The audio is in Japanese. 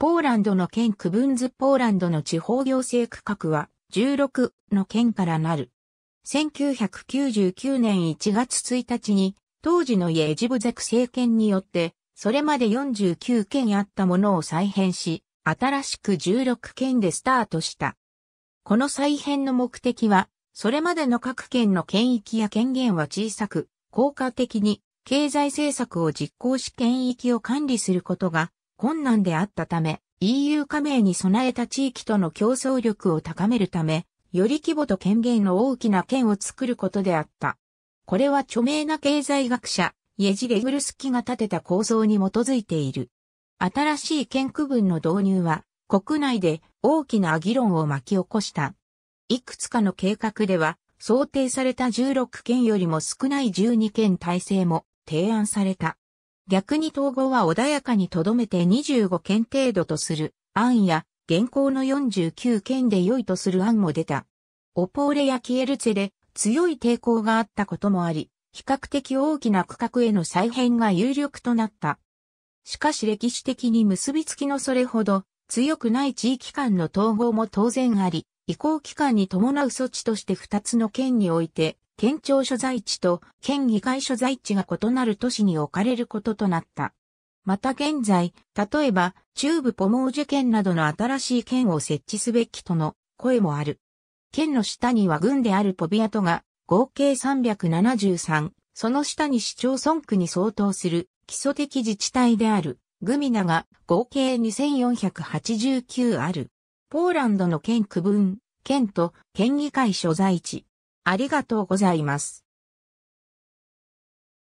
ポーランドの県区分図ポーランドの地方行政区画は16の県からなる。1999年1月1日に当時のイェジブゼク政権によってそれまで49県あったものを再編し新しく16県でスタートした。この再編の目的はそれまでの各県の県域や権限は小さく効果的に経済政策を実行し権益を管理することが困難であったため、EU 加盟に備えた地域との競争力を高めるため、より規模と権限の大きな県を作ることであった。これは著名な経済学者、イェジ・レグルスキが立てた構想に基づいている。新しい県区分の導入は、国内で大きな議論を巻き起こした。いくつかの計画では、想定された16県よりも少ない12県体制も提案された。逆に統合は穏やかにとどめて25件程度とする案や、現行の49件で良いとする案も出た。オポーレやキエルツェで強い抵抗があったこともあり、比較的大きな区画への再編が有力となった。しかし歴史的に結びつきのそれほど強くない地域間の統合も当然あり、移行期間に伴う措置として2つの県において、県庁所在地と県議会所在地が異なる都市に置かれることとなった。また現在、例えば中部ポモージュ県などの新しい県を設置すべきとの声もある。県の下には軍であるポビアトが合計373、その下に市町村区に相当する基礎的自治体であるグミナが合計2489ある。ポーランドの県区分、県と県議会所在地。ありがとうございます。